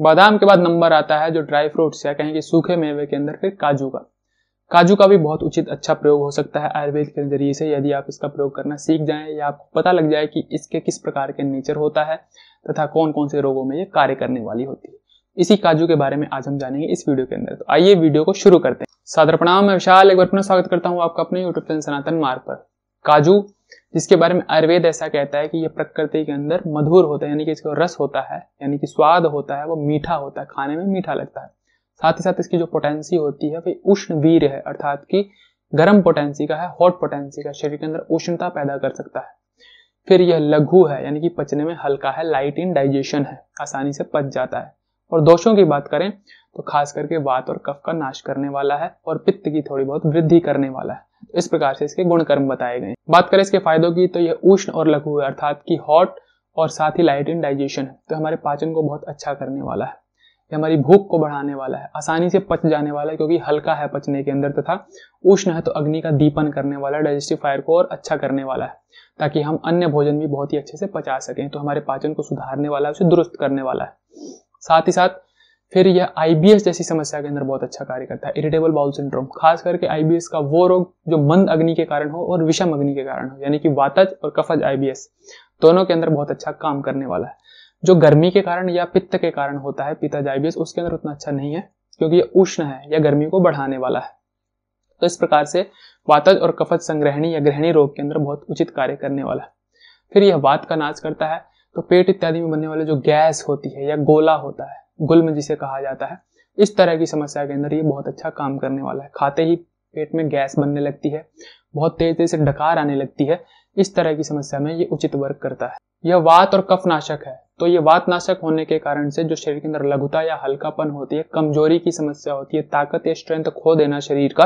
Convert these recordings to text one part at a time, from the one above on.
बादाम के बाद नंबर आता है जो ड्राई फ्रूट्स या कहें कि सूखे मेवे के अंदर फिर काजू का काजू का भी बहुत उचित अच्छा प्रयोग हो सकता है आयुर्वेद के जरिए से यदि आप इसका प्रयोग करना सीख जाएं या आपको पता लग जाए कि इसके किस प्रकार के नेचर होता है तथा कौन कौन से रोगों में ये कार्य करने वाली होती है इसी काजू के बारे में आज हम जानेंगे इस वीडियो के अंदर तो आइए वीडियो को शुरू करते हैं सादर प्रणाम मैं विशाल एक बार पुनः स्वागत करता हूँ आपका अपने यूट्यूब चैनल सनातन मार्ग पर काजू जिसके बारे में आयुर्वेद ऐसा कहता है कि ये प्रकृति के अंदर मधुर होता है यानी कि इसका रस होता है यानी कि स्वाद होता है वो मीठा होता है खाने में मीठा लगता है साथ ही साथ इसकी जो पोटेंसी होती है वह वीर है अर्थात की गर्म पोटेंसी का है हॉट पोटेंसी का शरीर के अंदर उष्णता पैदा कर सकता है फिर यह लघु है यानी कि पचने में हल्का है लाइट इन डाइजेशन है आसानी से पच जाता है और दोषों की बात करें तो खास करके वात और कफ का नाश करने वाला है और पित्त की थोड़ी बहुत वृद्धि करने वाला है इस प्रकार से इसके गुणकर्म बताए गए बात करें इसके फायदों की तो यह उष्ण और लघु है अर्थात की हॉट और साथ ही लाइट इन डाइजेशन है तो हमारे पाचन को बहुत अच्छा करने वाला है ये हमारी भूख को बढ़ाने वाला है आसानी से पच जाने वाला है क्योंकि हल्का है पचने के अंदर तथा उष्ण है तो अग्नि का दीपन करने वाला है डाइजेस्टिव फायर को और अच्छा करने वाला है ताकि हम अन्य भोजन भी बहुत ही अच्छे से पचा सकें तो हमारे पाचन को सुधारने वाला है उसे दुरुस्त करने वाला है साथ ही साथ फिर यह आईबीएस जैसी समस्या के अंदर बहुत अच्छा कार्य करता है इरिटेबल बाउल सिंड्रोम खास करके आईबीएस का वो रोग जो मंद अग्नि के कारण हो और विषम अग्नि के कारण हो यानी कि वातज और कफज आईबीएस दोनों के अंदर बहुत अच्छा काम करने वाला है जो गर्मी के कारण या पित्त के कारण होता है पित्त आईबीएस उसके अंदर उतना अच्छा नहीं है क्योंकि यह उष्ण है या गर्मी को बढ़ाने वाला है तो इस प्रकार से वातज और कफज संग्रहणी या ग्रहणी रोग के अंदर बहुत उचित कार्य करने वाला है फिर यह वात का नाच करता है तो पेट इत्यादि में बनने वाले जो गैस होती है या गोला होता है गुलम जिसे कहा जाता है इस तरह की समस्या के अंदर ये बहुत अच्छा काम करने वाला है खाते ही पेट में गैस बनने लगती है बहुत तेज तेज से डकार आने लगती है इस तरह की समस्या में ये उचित वर्क करता है यह वात और कफ नाशक है तो ये वात नाशक होने के कारण से जो शरीर के अंदर लघुता या हल्कापन होती है कमजोरी की समस्या होती है ताकत या स्ट्रेंथ खो देना शरीर का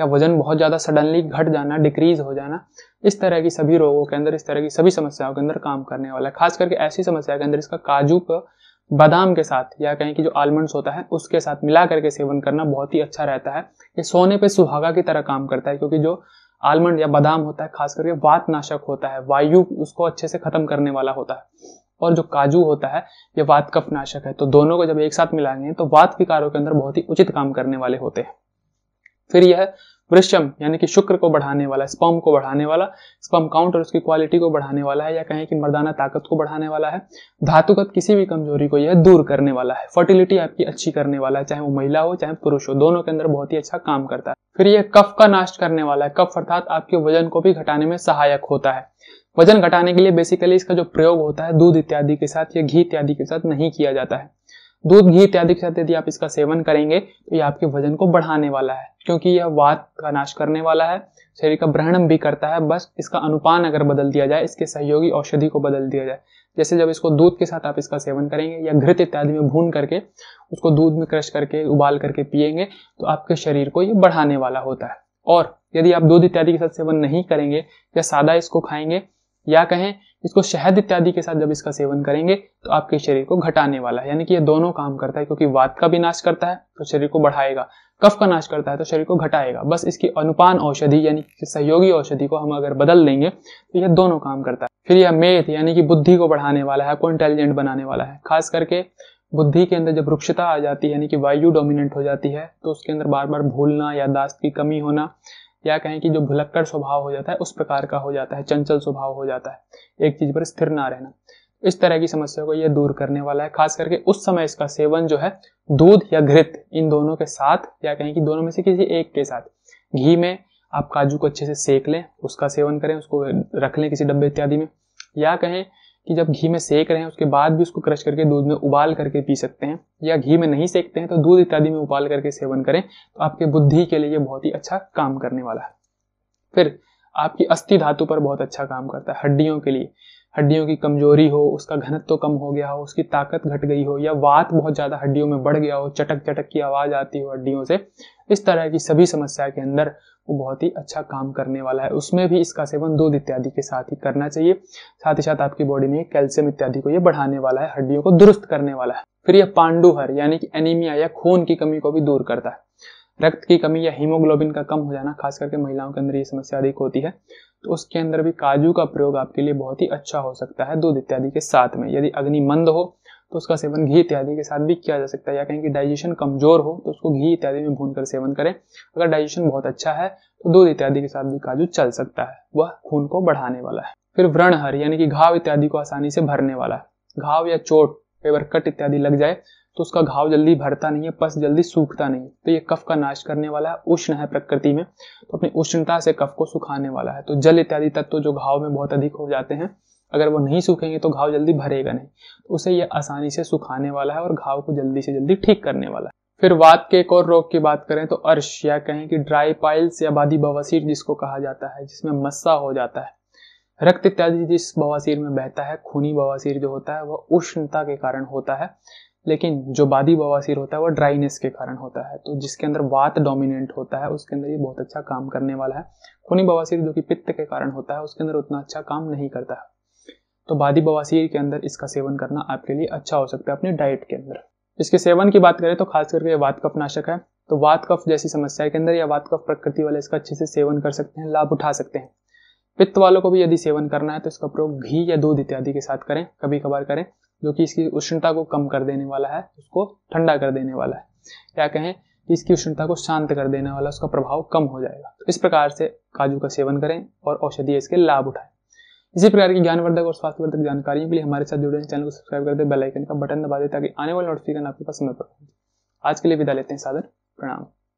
या वजन बहुत ज्यादा सडनली घट जाना डिक्रीज हो जाना इस तरह की सभी रोगों के अंदर इस तरह की सभी समस्याओं के अंदर काम करने वाला है खास करके ऐसी समस्या के अंदर इसका काजू का बादाम के साथ या कहें कि जो आलमंड्स होता है उसके साथ मिला करके सेवन करना बहुत ही अच्छा रहता है ये सोने पे सुहागा की तरह काम करता है क्योंकि जो आलमंड या बादाम होता है खास करके वात नाशक होता है वायु उसको अच्छे से खत्म करने वाला होता है और जो काजू होता है ये वात कफ नाशक है तो दोनों को जब एक साथ मिलाएंगे तो वात विकारों के अंदर बहुत ही उचित काम करने वाले होते हैं फिर यह वृषम यानी कि शुक्र को बढ़ाने वाला स्पम को बढ़ाने वाला स्पम काउंट और उसकी क्वालिटी को बढ़ाने वाला है या कहें कि मर्दाना ताकत को बढ़ाने वाला है धातुगत किसी भी कमजोरी को यह दूर करने वाला है फर्टिलिटी आपकी अच्छी करने वाला है चाहे वो महिला हो चाहे पुरुष हो दोनों के अंदर बहुत ही अच्छा काम करता है फिर यह कफ का नाश करने वाला है कफ अर्थात आपके वजन को भी घटाने में सहायक होता है वजन घटाने के लिए बेसिकली इसका जो प्रयोग होता है दूध इत्यादि के साथ या घी इत्यादि के साथ नहीं किया जाता है दूध घी इत्यादि के साथ यदि आप इसका सेवन करेंगे तो ये आपके वजन को बढ़ाने वाला है क्योंकि यह वात का नाश करने वाला है शरीर का ब्रहणम भी करता है बस इसका अनुपान अगर बदल दिया जाए इसके सहयोगी औषधि को बदल दिया जाए जैसे जब इसको दूध के साथ आप इसका सेवन करेंगे या घृत इत्यादि में भून करके उसको दूध में क्रश करके उबाल करके पिएंगे तो आपके शरीर को ये बढ़ाने वाला होता है और यदि आप दूध इत्यादि के साथ सेवन नहीं करेंगे या सादा इसको खाएंगे या कहें इसको शहद इत्यादि के साथ जब इसका सेवन करेंगे तो आपके शरीर को घटाने वाला है यानी कि ये दोनों काम करता है क्योंकि वात का भी नाश करता है तो शरीर को बढ़ाएगा कफ का नाश करता है तो शरीर को घटाएगा बस इसकी अनुपान औषधि यानी कि सहयोगी औषधि को हम अगर बदल लेंगे तो यह दोनों काम करता है फिर यह मेथ यानी कि बुद्धि को बढ़ाने वाला है आपको इंटेलिजेंट बनाने वाला है खास करके बुद्धि के अंदर जब वृक्षता आ जाती है यानी कि वायु डोमिनेंट हो जाती है तो उसके अंदर बार बार भूलना या दास्त की कमी होना या कहें कि जो भुलक्कड़ स्वभाव हो जाता है उस प्रकार का हो जाता है चंचल स्वभाव हो जाता है एक चीज पर स्थिर ना रहना इस तरह की समस्या को यह दूर करने वाला है खास करके उस समय इसका सेवन जो है दूध या घृत इन दोनों के साथ या कहें कि दोनों में से किसी एक के साथ घी में आप काजू को अच्छे से सेक लें उसका सेवन करें उसको रख लें किसी डब्बे इत्यादि में या कहें कि जब घी में सेक रहे हैं उसके बाद भी उसको क्रश करके दूध में उबाल करके पी सकते हैं या घी में नहीं सेकते हैं तो दूध इत्यादि में उबाल करके सेवन करें तो आपके बुद्धि के लिए बहुत ही अच्छा काम करने वाला है फिर आपकी अस्थि धातु पर बहुत अच्छा काम करता है हड्डियों के लिए हड्डियों की कमजोरी हो उसका घनत्व तो कम हो गया हो उसकी ताकत घट गई हो या वात बहुत ज़्यादा हड्डियों में बढ़ गया हो चटक चटक की आवाज़ आती हो हड्डियों से इस तरह की सभी समस्या के अंदर वो बहुत ही अच्छा काम करने वाला है उसमें भी इसका सेवन दूध इत्यादि के साथ ही करना चाहिए साथ ही साथ आपकी बॉडी में कैल्शियम इत्यादि को ये बढ़ाने वाला है हड्डियों को दुरुस्त करने वाला है फिर यह पांडुहर यानी कि एनीमिया या खून की कमी को भी दूर करता है रक्त की कमी या हीमोग्लोबिन का कम हो जाना खास करके महिलाओं के अंदर ये समस्या अधिक होती है तो उसके अंदर भी काजू का प्रयोग आपके लिए बहुत ही अच्छा हो सकता है दूध इत्यादि के साथ में यदि अग्नि मंद हो तो उसका सेवन घी इत्यादि के साथ भी किया जा सकता है या कहीं कि डाइजेशन कमजोर हो तो उसको घी इत्यादि में भून कर सेवन करें अगर डाइजेशन बहुत अच्छा है तो दूध इत्यादि के साथ भी काजू चल सकता है वह खून को बढ़ाने वाला है फिर व्रणहर यानी कि घाव इत्यादि को आसानी से भरने वाला है घाव या चोट पेवर कट इत्यादि लग जाए तो उसका घाव जल्दी भरता नहीं है पस जल्दी सूखता नहीं तो ये कफ का नाश करने वाला है उष्ण है प्रकृति में तो अपनी उष्णता से कफ को सुखाने वाला है तो जल इत्यादि तत्व तो जो घाव में बहुत अधिक हो जाते हैं अगर वो नहीं सूखेंगे तो घाव जल्दी भरेगा नहीं तो उसे ये आसानी से सुखाने वाला है और घाव को जल्दी से जल्दी ठीक करने वाला है फिर वात के एक और रोग की बात करें तो अर्श या कहें कि ड्राई पाइल्स या बादी बवासीर जिसको कहा जाता है जिसमें मस्सा हो जाता है रक्त इत्यादि जिस बवासीर में बहता है खूनी बवासीर जो होता है वह उष्णता के कारण होता है लेकिन जो बादी बवासीर होता है वो ड्राइनेस के कारण होता है तो जिसके अंदर वात डोमिनेंट होता है उसके अंदर ये बहुत अच्छा काम करने वाला है खूनी बवासीर जो कि पित्त के कारण होता है उसके अंदर उतना अच्छा काम नहीं करता है तो बादी बवासीर के अंदर इसका सेवन करना आपके लिए अच्छा हो सकता है अपनी डाइट के अंदर इसके सेवन की बात करें तो खास करके वात कफ नाशक है तो वात कफ जैसी समस्या के अंदर या वात कफ प्रकृति वाले इसका अच्छे से सेवन कर सकते हैं लाभ उठा सकते हैं पित्त वालों को भी यदि सेवन करना है तो इसका प्रयोग घी या दूध इत्यादि के साथ करें कभी कभार करें जो कि इसकी उष्णता को कम कर देने वाला है उसको ठंडा कर देने वाला है क्या कहें इसकी उष्णता को शांत कर देने वाला उसका प्रभाव कम हो जाएगा तो इस प्रकार से काजू का सेवन करें और औषधि इसके लाभ उठाएं इसी प्रकार की ज्ञानवर्धक और स्वास्थ्यवर्धक जानकारियों के लिए हमारे साथ जुड़े चैनल को सब्सक्राइब कर दे बेलाइकन का बटन दबा दे ताकि आने वाले नोटिफिकेशन आपके पास समय पर पहुंचे आज के लिए विदा लेते हैं साधन प्रणाम